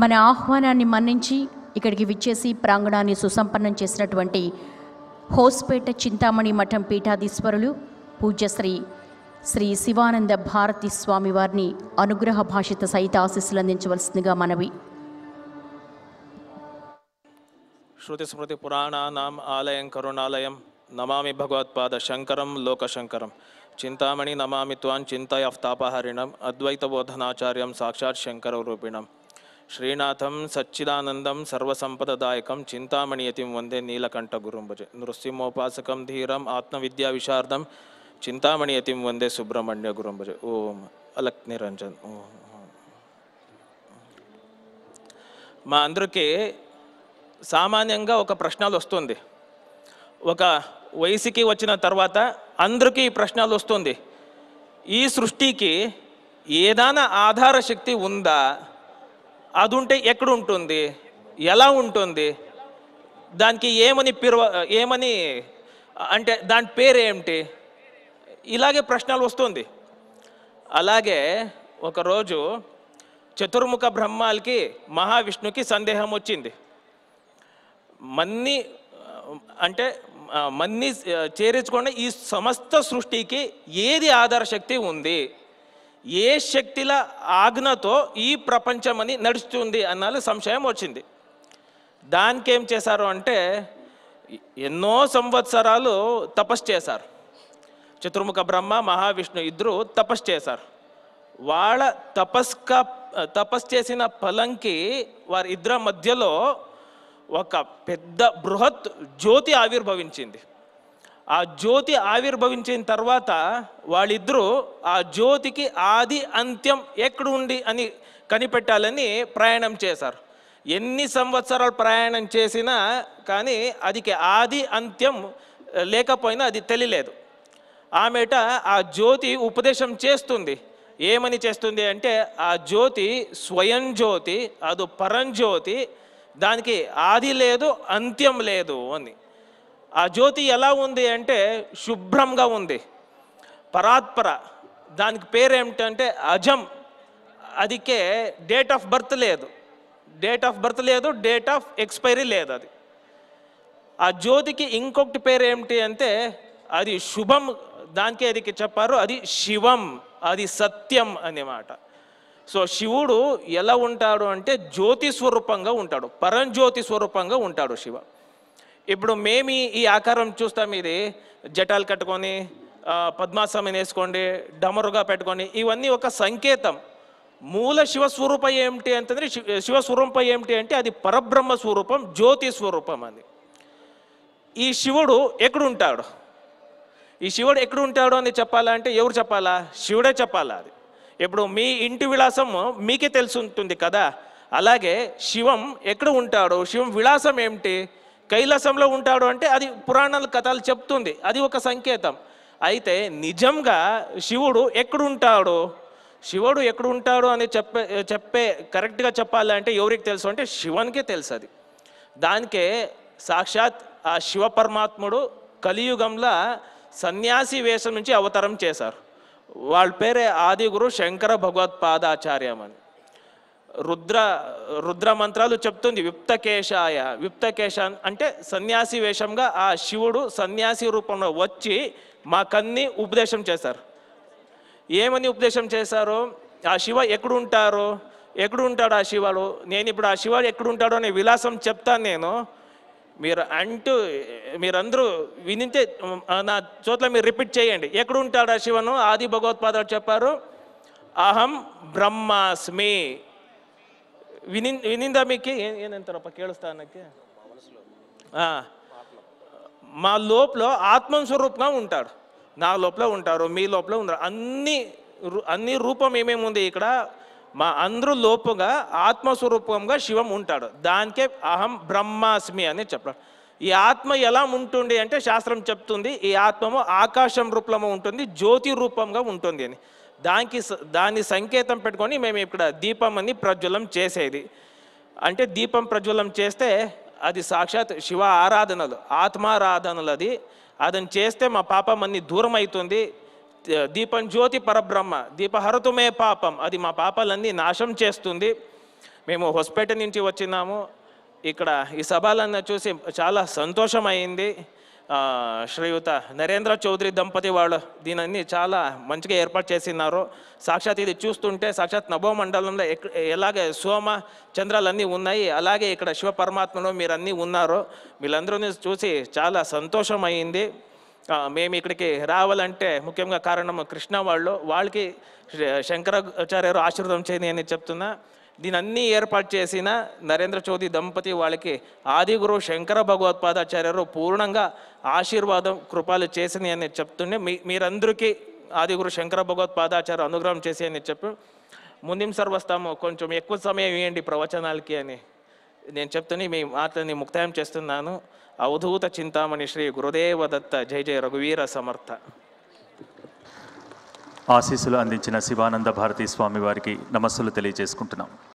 మన ఆహ్వానాన్ని మన్నించి ఇక్కడికి విచ్చేసి ప్రాంగణాన్ని సుసంపన్నం చేసినటువంటి హోస్పేట చింతామణి మఠం పీఠాధీశ్వరులు పూజ్యశ్రీ శ్రీ శివానంద భారతి స్వామి వారిని అనుగ్రహ భాషిత సహిత ఆశీస్సులు అందించవలసిందిగా మనవి శృతి స్మృతి పురాణానాం ఆలయం కరుణాలయం నమామి భగవత్పాద శంకరం లోకశంకరం చింతామణి నమామి త్వాన్ చింతయఫ్తాపహరిణం అద్వైత బోధనాచార్యం సాక్షాత్ శంకర రూపిణం శ్రీనాథం సచ్చిదానందం సర్వసంపదదాయకం యతిం వందే నీలకంఠ గురుంభజ నృసింహోపాసకం ధీరం ఆత్మవిద్యా విషార్థం చింతామణి చింతామణియతిం వందే సుబ్రహ్మణ్య గురుంభజ ఓం అలక్ నిరంజన్ మా అందరికీ సామాన్యంగా ఒక ప్రశ్నలు వస్తుంది ఒక వయసుకి వచ్చిన తర్వాత అందరికీ ఈ ప్రశ్నలు వస్తుంది ఈ సృష్టికి ఏదైనా ఆధార శక్తి ఉందా అది ఉంటే ఎక్కడ ఉంటుంది ఎలా ఉంటుంది దానికి ఏమని పిర్వ ఏమని అంటే దాని పేరు ఏమిటి ఇలాగే ప్రశ్నలు వస్తుంది అలాగే ఒకరోజు చతుర్ముఖ బ్రహ్మాలకి మహావిష్ణుకి సందేహం వచ్చింది మన్ని అంటే మన్ని చేర్చుకున్న ఈ సమస్త సృష్టికి ఏది ఆధారశక్తి ఉంది ఏ శక్తిల ఆజ్ఞతో ఈ ప్రపంచమని నడుస్తుంది అన్నది సంశయం వచ్చింది దానికి ఏం చేశారు అంటే ఎన్నో సంవత్సరాలు తపస్సు చేశారు చతుర్ముఖ బ్రహ్మ మహావిష్ణు ఇద్దరు తపస్సు చేశారు వాళ్ళ తపస్క తపస్సు చేసిన ఫలంకి వారి ఇద్దరు మధ్యలో ఒక పెద్ద బృహత్ జ్యోతి ఆవిర్భవించింది ఆ జ్యోతి ఆవిర్భవించిన తర్వాత వాళ్ళిద్దరూ ఆ జ్యోతికి ఆది అంత్యం ఎక్కడ ఉండి అని కనిపెట్టాలని ప్రయాణం చేశారు ఎన్ని సంవత్సరాలు ప్రయాణం చేసినా కానీ అదికి ఆది అంత్యం లేకపోయినా అది తెలియలేదు ఆమెట ఆ జ్యోతి ఉపదేశం చేస్తుంది ఏమని చేస్తుంది అంటే ఆ జ్యోతి స్వయం జ్యోతి అది పరంజ్యోతి దానికి ఆది లేదు అంత్యం లేదు అని ఆ జ్యోతి ఎలా ఉంది అంటే శుభ్రంగా ఉంది పరాత్పర దానికి పేరు ఏమిటంటే అజం అదికే డేట్ ఆఫ్ బర్త్ లేదు డేట్ ఆఫ్ బర్త్ లేదు డేట్ ఆఫ్ ఎక్స్పైరీ లేదు అది ఆ జ్యోతికి ఇంకొకటి పేరు ఏమిటి అంటే అది శుభం దానికే అదికి చెప్పారు అది శివం అది సత్యం అన్నమాట సో శివుడు ఎలా ఉంటాడు అంటే జ్యోతి స్వరూపంగా ఉంటాడు పరంజ్యోతి స్వరూపంగా ఉంటాడు శివ ఇప్పుడు మేము ఈ ఆకారం చూస్తాం ఇది జటాలు కట్టుకొని పద్మాసనం వేసుకోండి డమరుగా పెట్టుకొని ఇవన్నీ ఒక సంకేతం మూల శివస్వరూప ఏమిటి అంటే శివస్వరూప ఏమిటి అంటే అది పరబ్రహ్మ స్వరూపం జ్యోతి స్వరూపం అని ఈ శివుడు ఎక్కడుంటాడు ఈ శివుడు ఎక్కడుంటాడు అని చెప్పాలంటే ఎవరు చెప్పాలా శివుడే చెప్పాలా అది ఇప్పుడు మీ ఇంటి విలాసం మీకే తెలిసి ఉంటుంది కదా అలాగే శివం ఎక్కడ ఉంటాడు శివం విలాసం ఏమిటి కైలాసంలో ఉంటాడు అంటే అది పురాణాల కథలు చెప్తుంది అది ఒక సంకేతం అయితే నిజంగా శివుడు ఎక్కడుంటాడు శివుడు ఎక్కడుంటాడు అని చెప్పే చెప్పే కరెక్ట్గా చెప్పాలంటే ఎవరికి తెలుసు అంటే శివనికే తెలుసు అది దానికే సాక్షాత్ ఆ శివ పరమాత్ముడు కలియుగంలో సన్యాసి వేషం నుంచి అవతరం చేశారు వాళ్ళ పేరే ఆదిగురు శంకర భగవత్పాదాచార్యం అని రుద్ర రుద్ర మంత్రాలు చెప్తుంది విప్తకేశాయ విప్తకేశ అంటే సన్యాసి వేషంగా ఆ శివుడు సన్యాసి రూపంలో వచ్చి కన్ని ఉపదేశం చేశారు ఏమని ఉపదేశం చేశారు ఆ శివ ఎక్కడుంటారు ఎక్కడుంటాడు ఆ శివాడు నేను ఇప్పుడు ఆ శివాడు ఉంటాడు అనే విలాసం చెప్తాను నేను మీరు అంటూ మీరందరూ వినితే నా చోట్ల మీరు రిపీట్ చేయండి ఎక్కడుంటాడు ఆ శివను ఆది భగవత్పాదాలు చెప్పారు అహం బ్రహ్మాస్మి ವಿನಿ వినిందామికి ಏನಂತಾರಪ್ಪ కేళుస్తా అన్నకి మా లోపల ఆత్మస్వరూపంగా ఉంటాడు నా లోపల ఉంటారు మీ లోపల ఉంటారు అన్ని అన్ని రూపం ఏమేమి ఉంది ఇక్కడ మా అందరూ లోపంగా ఆత్మస్వరూపంగా శివం ఉంటాడు దానికే అహం బ్రహ్మాస్మి అని చెప్పాడు ఈ ఆత్మ ఎలా ఉంటుంది అంటే శాస్త్రం చెప్తుంది ఈ ఆత్మము ఆకాశం రూపంలో ఉంటుంది జ్యోతి రూపంగా ఉంటుంది అని దానికి దాని సంకేతం పెట్టుకొని మేము ఇక్కడ దీపం అని ప్రజ్వలం చేసేది అంటే దీపం ప్రజ్వలం చేస్తే అది సాక్షాత్ శివ ఆరాధనలు ఆత్మారాధనలు అది అదని చేస్తే మా పాపం అన్ని దూరం అవుతుంది దీపం జ్యోతి పరబ్రహ్మ దీపహరతుమే పాపం అది మా పాపాలన్నీ నాశం చేస్తుంది మేము హాస్పిటల్ నుంచి వచ్చినాము ఇక్కడ ఈ సభలన్న చూసి చాలా సంతోషం అయింది శ్రీయుత నరేంద్ర చౌదరి దంపతి వాళ్ళు దీనన్ని చాలా మంచిగా ఏర్పాటు చేసినారు సాక్షాత్ ఇది చూస్తుంటే సాక్షాత్ నభో మండలంలో ఎలాగే సోమ చంద్రాలన్నీ ఉన్నాయి అలాగే ఇక్కడ శివ పరమాత్మలో మీరన్నీ ఉన్నారు వీళ్ళందరూ చూసి చాలా సంతోషం అయింది మేము ఇక్కడికి రావాలంటే ముఖ్యంగా కారణం కృష్ణ వాళ్ళు వాళ్ళకి శంకరాచార్యారు ఆశీర్వదం చేయని అని చెప్తున్నా దీని అన్నీ ఏర్పాటు చేసిన నరేంద్ర చౌదరి దంపతి వాళ్ళకి ఆదిగురు శంకర భగవత్పాదాచార్యరు పూర్ణంగా ఆశీర్వాదం కృపాలు చేసినవి అని చెప్తుండే మీ మీరందరికీ ఆదిగురు శంకర భగవత్పాదాచార్య అనుగ్రహం చేసి అని చెప్పి ముందు వస్తాము కొంచెం ఎక్కువ సమయం ఇవ్వండి ప్రవచనాలకి అని నేను చెప్తుని మీ మాటని ముక్తాయం చేస్తున్నాను అవధూత చింతామణి శ్రీ గురుదేవ దత్త జై జయ రఘువీర సమర్థ ఆశీస్సులు అందించిన శివానంద భారతీ స్వామి వారికి నమస్సులు తెలియజేసుకుంటున్నాం